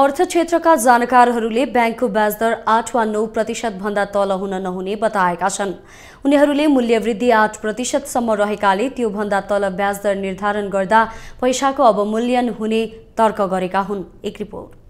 अर्थ क्षेत्रका जानकारहरूले ब्याङ्कको ब्याजदर आठ वा नौ प्रतिशतभन्दा तल हुन नहुने बताएका छन् उनीहरूले मूल्यवृद्धि आठ प्रतिशतसम्म रहेकाले त्योभन्दा तल ब्याजदर निर्धारण गर्दा पैसाको अवमूल्यन हुने तर्क गरेका हुन् एक रिपोर्ट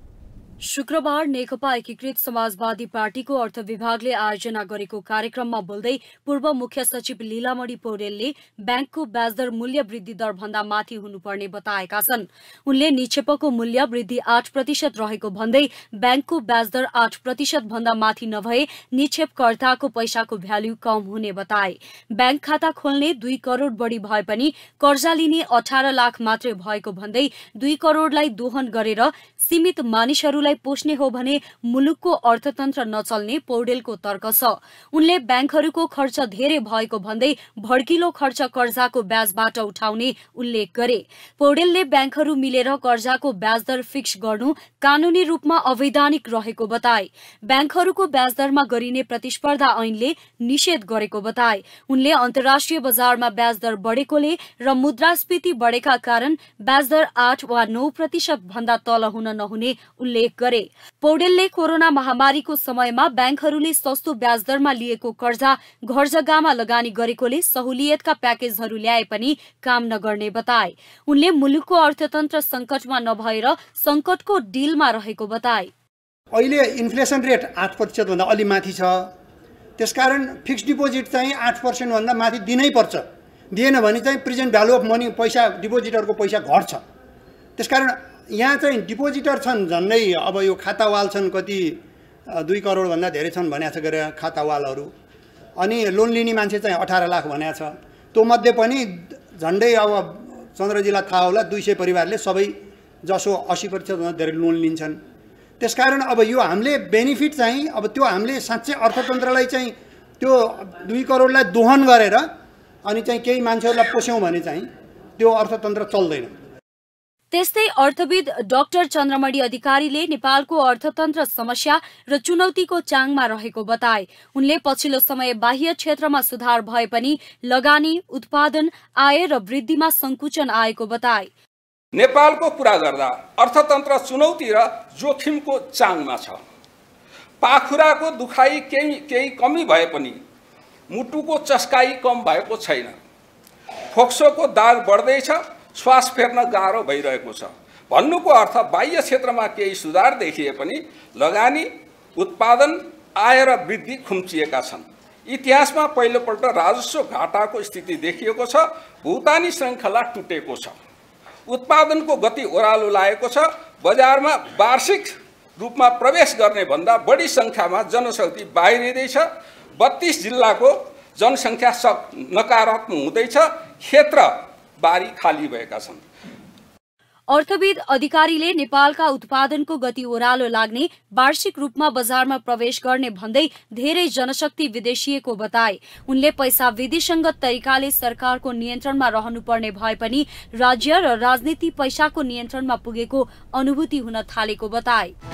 शुक्रबार नेकपा एकीकृत समाजवादी पार्टीको अर्थ विभागले आयोजना गरेको कार्यक्रममा बोल्दै पूर्व मुख्य सचिव लीलामणि पौडेलले ब्याङ्कको ब्याजदर मूल्य वृद्धि दर भन्दा माथि हुनुपर्ने बताएका छन् उनले निक्षेपको मूल्य वृद्धि आठ प्रतिशत रहेको भन्दै ब्याङ्कको ब्याजदर आठ प्रतिशत भन्दा माथि नभए निक्षेपकर्ताको पैसाको भ्याल्यू कम हुने बताए ब्याङ्क खाता खोल्ने दुई करोड बढी भए पनि कर्जा लिने अठार लाख मात्रै भएको भन्दै दुई करोडलाई दोहन गरेर सीमित मानिसहरू आफूलाई पोस्ने हो भने मुलुकको अर्थतन्त्र नचल्ने पौडेलको तर्क छ उनले ब्याङ्कहरूको खर्च धेरै भएको भन्दै भड्किलो खर्च कर्जाको ब्याजबाट उठाउने उल्लेख गरे पौडेलले ब्याङ्कहरू मिलेर कर्जाको ब्याजदर फिक्स गर्नु कानूनी रूपमा अवैधानिक रहेको बताए ब्याङ्कहरूको ब्याजदरमा गरिने प्रतिस्पर्धा ऐनले निषेध गरेको बताए उनले अन्तर्राष्ट्रिय बजारमा ब्याजदर बढेकोले र मुद्रास्फीति बढेका कारण ब्याजदर आठ वा नौ प्रतिशत भन्दा तल हुन नहुने उल्लेख उल्लेख गरे पौडेलले कोरोना महामारीको समयमा ब्याङ्कहरूले सस्तो ब्याजदरमा लिएको कर्जा घर जग्गामा लगानी गरेकोले सहुलियतका प्याकेजहरू ल्याए पनि काम नगर्ने बताए उनले मुलुकको अर्थतन्त्र सङ्कटमा नभएर सङ्कटको डिलमा रहेको बताए अहिले इन्फ्लेसन रेट आठ प्रतिशतभन्दा अलि माथि छ त्यसकारण फिक्स डिपोजिट चाहिँ आठ पर्सेन्टभन्दा माथि दिनै पर्छ दिएन भने चाहिँ प्रेजेन्ट भ्यालु अफ मनी पैसा डिपोजिटहरूको पैसा घट्छ त्यसकारण यहाँ चाहिँ डिपोजिटर छन् झन्डै अब यो खातावाल छन् कति दुई करोडभन्दा धेरै छन् भनेको छ गरेर खातावालहरू अनि लोन लिने मान्छे चाहिँ अठार लाख भनेको छ त्योमध्ये पनि झन्डै अब चन्द्रजीलाई थाहा होला दुई सय परिवारले सबै जसो असी प्रतिशतभन्दा धेरै लोन लिन्छन् त्यसकारण अब यो हामीले बेनिफिट चाहिँ अब त्यो हामीले साँच्चै अर्थतन्त्रलाई चाहिँ त्यो दुई करोडलाई दोहन गरेर अनि चाहिँ केही मान्छेहरूलाई पोस्यौँ भने चाहिँ त्यो अर्थतन्त्र चल्दैन त्यस्तै अर्थविद डाक्टर चन्द्रमणि अधिकारीले नेपालको अर्थतन्त्र समस्या र चुनौतीको चाङमा रहेको बताए उनले पछिल्लो समय बाह्य क्षेत्रमा सुधार भए पनि लगानी उत्पादन आय र वृद्धिमा संकुचन आएको बताए नेपालको कुरा गर्दा अर्थतन्त्र चुनौती र जोखिमको चाङमा छ पाखुराको दुखाइ केही केही कमी भए पनि मुटुको चस्काई कम भएको छैन फोक्सोको दाग बढ्दैछ श्वास फेर्न गाह्रो भइरहेको छ भन्नुको अर्थ बाह्य क्षेत्रमा केही सुधार देखिए पनि लगानी उत्पादन आय र वृद्धि खुम्चिएका छन् इतिहासमा पहिलोपल्ट राजस्व घाटाको स्थिति देखिएको छ भुतानी श्रृङ्खला टुटेको छ उत्पादनको गति ओह्रालो लागेको छ बजारमा वार्षिक रूपमा प्रवेश गर्ने भन्दा बढी सङ्ख्यामा जनशक्ति बाहिरिँदैछ बत्तिस जिल्लाको जनसङ्ख्या स नकारात्मक हुँदैछ क्षेत्र बारी खाली भएका छन् अर्थविद अधिकारीले नेपालका उत्पादनको गति ओह्रालो लाग्ने वार्षिक रूपमा बजारमा प्रवेश गर्ने भन्दै धेरै जनशक्ति विदेशिएको बताए उनले पैसा विधिसङ्गत तरिकाले सरकारको नियन्त्रणमा रहनुपर्ने भए पनि राज्य र राजनीति पैसाको नियन्त्रणमा पुगेको अनुभूति हुन थालेको बताए